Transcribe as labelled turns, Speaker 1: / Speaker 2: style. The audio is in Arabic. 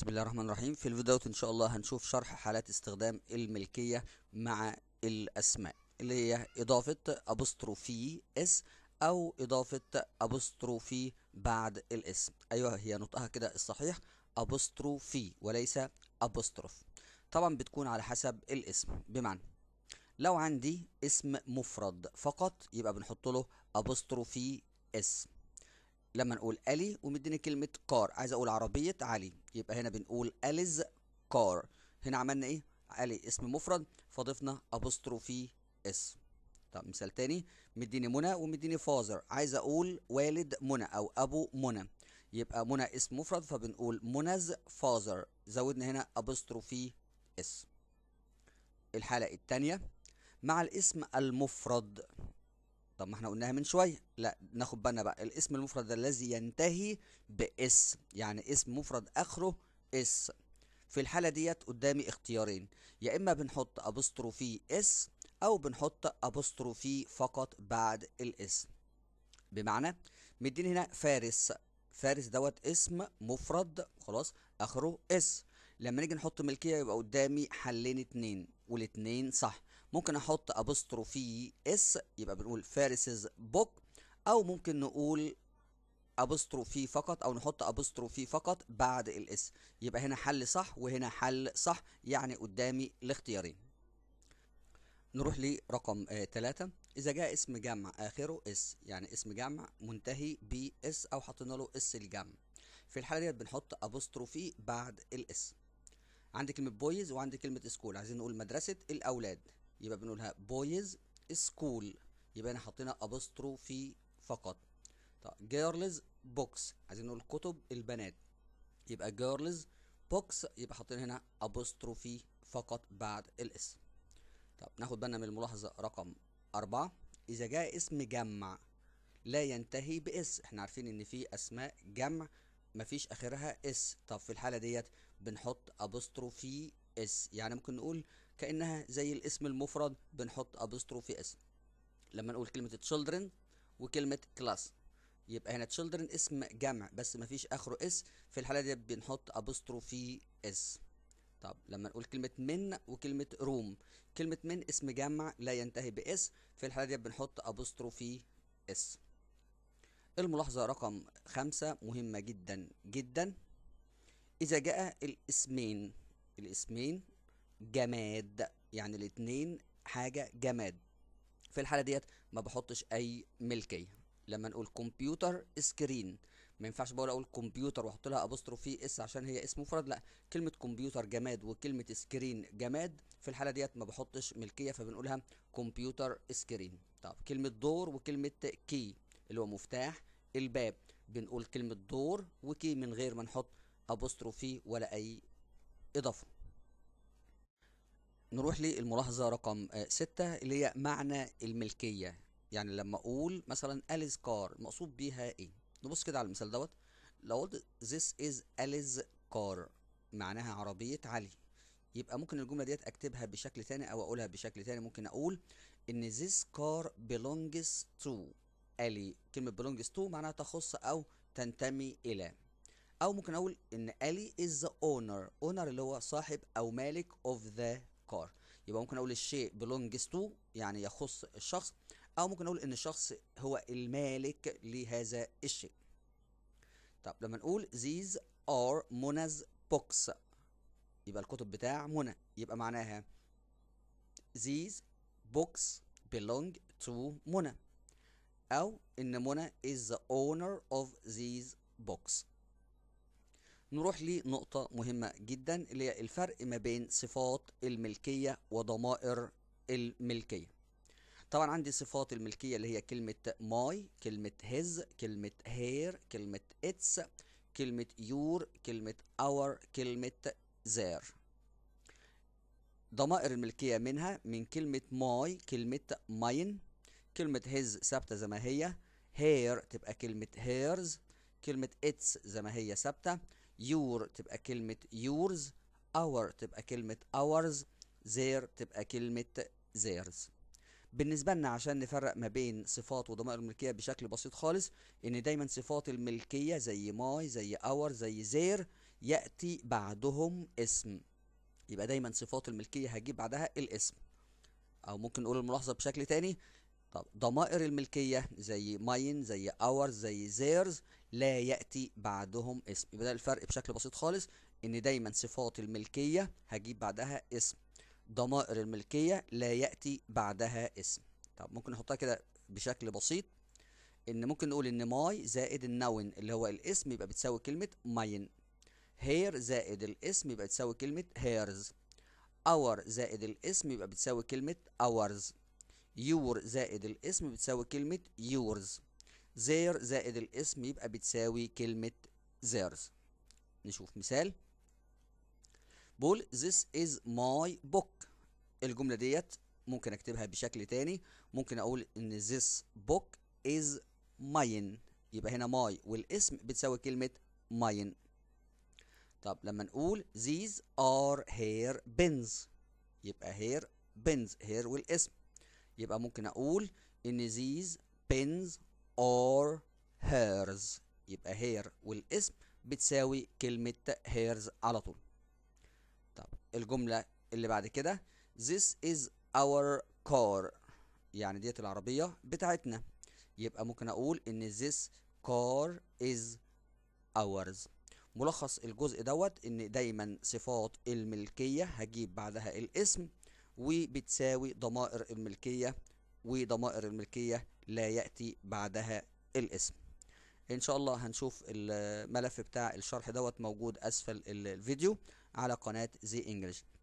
Speaker 1: بسم الله الرحمن الرحيم في الفيديو ان شاء الله هنشوف شرح حالات استخدام الملكية مع الاسماء اللي هي اضافة ابوستروفي اس او اضافة ابوستروفي بعد الاسم ايوه هي نطقها كده الصحيح ابوستروفي وليس ابوستروف طبعا بتكون على حسب الاسم بمعنى لو عندي اسم مفرد فقط يبقى بنحط له ابوستروفي اس لما نقول الي ومديني كلمه كار عايز اقول عربيه علي يبقى هنا بنقول اليز كار هنا عملنا ايه علي اسم مفرد فضفنا ابوستروفي اس طب مثال تاني مديني منى ومديني فازر عايز اقول والد منى او ابو منى يبقى منى اسم مفرد فبنقول منز فازر زودنا هنا ابوستروفي اس الحالة التانية مع الاسم المفرد طب ما احنا قلناها من شويه لا ناخد بالنا بقى الاسم المفرد الذي ينتهي باس يعني اسم مفرد اخره اس في الحالة ديت قدامي اختيارين يا اما بنحط ابوستروفي اس او بنحط ابوستروفي فقط بعد الاسم بمعنى مدين هنا فارس فارس دوت اسم مفرد خلاص اخره اس لما نيجي نحط ملكية يبقى قدامي حلين اتنين والاتنين صح ممكن احط ابوستروفي اس يبقى بنقول فارسز بوك او ممكن نقول ابوستروفي فقط او نحط ابوستروفي فقط بعد الاس يبقى هنا حل صح وهنا حل صح يعني قدامي الاختيارين نروح لرقم آه تلاتة اذا جاء اسم جمع اخره اس يعني اسم جمع منتهي ب اس او حطينا له اس الجمع في الحاله ديت بنحط ابوستروفي بعد الاس عندي كلمه بويز وعندي كلمه سكول عايزين نقول مدرسه الاولاد يبقى بنقولها بويز سكول يبقى هنا حطينا ابوستروفي فقط طب جيرلز بوكس عايزين نقول كتب البنات يبقى جيرلز بوكس يبقى حاطين هنا ابوستروفي فقط بعد الاسم طب ناخد بالنا من الملاحظه رقم أربعة إذا جاء اسم جمع لا ينتهي بإس احنا عارفين إن في أسماء جمع مفيش آخرها إس طب في الحالة ديت بنحط أبوستروفي إس يعني ممكن نقول كانها زي الاسم المفرد بنحط ابوستروفي اس لما نقول كلمه children وكلمه كلاس يبقى هنا children اسم جمع بس مفيش اخره اس في الحاله دي بنحط ابوستروفي اس طب لما نقول كلمة من وكلمة روم كلمة من اسم جمع لا ينتهي بإس في الحالة دي بنحط أبوستروفي إس الملاحظة رقم خمسة مهمة جدا جدا إذا جاء الاسمين الاسمين جماد يعني الاثنين حاجة جماد في الحالة ديت ما بحطش أي ملكية لما نقول كمبيوتر سكرين ما ينفعش بقول اقول كمبيوتر واحط لها ابوستروفي اس عشان هي اسم مفرد لا كلمه كمبيوتر جماد وكلمه سكرين جماد في الحاله ديت ما بحطش ملكيه فبنقولها كمبيوتر سكرين طب كلمه دور وكلمه كي اللي هو مفتاح الباب بنقول كلمه دور وكي من غير ما نحط ابوستروفي ولا اي اضافه نروح للملاحظة رقم آه، ستة اللي هي معنى الملكية يعني لما أقول مثلا أليز كار المقصود بيها إيه نبص كده على المثال دوت لو قلت ذيس إز أليز كار معناها عربية علي يبقى ممكن الجملة ديت أكتبها بشكل تاني أو أقولها بشكل تاني ممكن أقول إن ذيس كار بيلونجز تو ألي كلمة بيلونجز تو معناها تخص أو تنتمي إلى أو ممكن أقول إن ألي إز أونر أونر اللي هو صاحب أو مالك أوف ذا الافكار يبقى ممكن اقول الشيء بلونجز تو يعني يخص الشخص او ممكن اقول ان الشخص هو المالك لهذا الشيء طب لما نقول these are منى's books يبقى الكتب بتاع منى يبقى معناها these books belong to منى او ان منى is the owner of these books نروح لنقطة مهمة جدا اللي هي الفرق ما بين صفات الملكية وضمائر الملكية طبعا عندي صفات الملكية اللي هي كلمة ماي كلمة هز كلمة هير كلمة اتس كلمة يور كلمة اور كلمة زير ضمائر الملكية منها من كلمة ماي كلمة ماين كلمة هز ثابتة زي ما هي هير تبقى كلمة هيرز كلمة اتس زي ما هي ثابتة يور تبقى كلمة يورز اور تبقى كلمة اورز زير تبقى كلمة زيرز بالنسبة لنا عشان نفرق ما بين صفات وضمائر الملكية بشكل بسيط خالص ان دايما صفات الملكية زي ماي زي اور زي زير يأتي بعدهم اسم يبقى دايما صفات الملكية هجيب بعدها الاسم او ممكن نقول الملاحظة بشكل تاني طب ضمائر الملكية زي ماين زي اورز زي زيرز لا يأتي بعدهم اسم يبقى ده الفرق بشكل بسيط خالص ان دايما صفات الملكية هجيب بعدها اسم ضمائر الملكية لا يأتي بعدها اسم طب ممكن نحطها كده بشكل بسيط ان ممكن نقول ان ماي زائد النون اللي هو الاسم يبقى بتساوي كلمة ماين هير زائد الاسم يبقى بتساوي كلمة هيرز اور زائد الاسم يبقى بتساوي كلمة اورز يور زائد الاسم بتساوي كلمة يورز زير زائد الاسم يبقى بتساوي كلمة زيرز نشوف مثال بقول this is my book الجملة ديت ممكن اكتبها بشكل تاني ممكن اقول ان this book is mine يبقى هنا my والاسم بتساوي كلمة mine طب لما نقول these are hair pins يبقى hair pins hair والاسم يبقى ممكن اقول ان these pins are hers يبقى هير والاسم بتساوي كلمة هيرز على طول طب الجملة اللي بعد كده this is our car يعني ديت العربية بتاعتنا يبقى ممكن اقول ان this car is ours ملخص الجزء دوت ان دايما صفات الملكية هجيب بعدها الاسم وبتساوي ضمائر الملكية وضمائر الملكية لا يأتي بعدها الاسم ان شاء الله هنشوف الملف بتاع الشرح دوت موجود اسفل الفيديو على قناة زي انجلش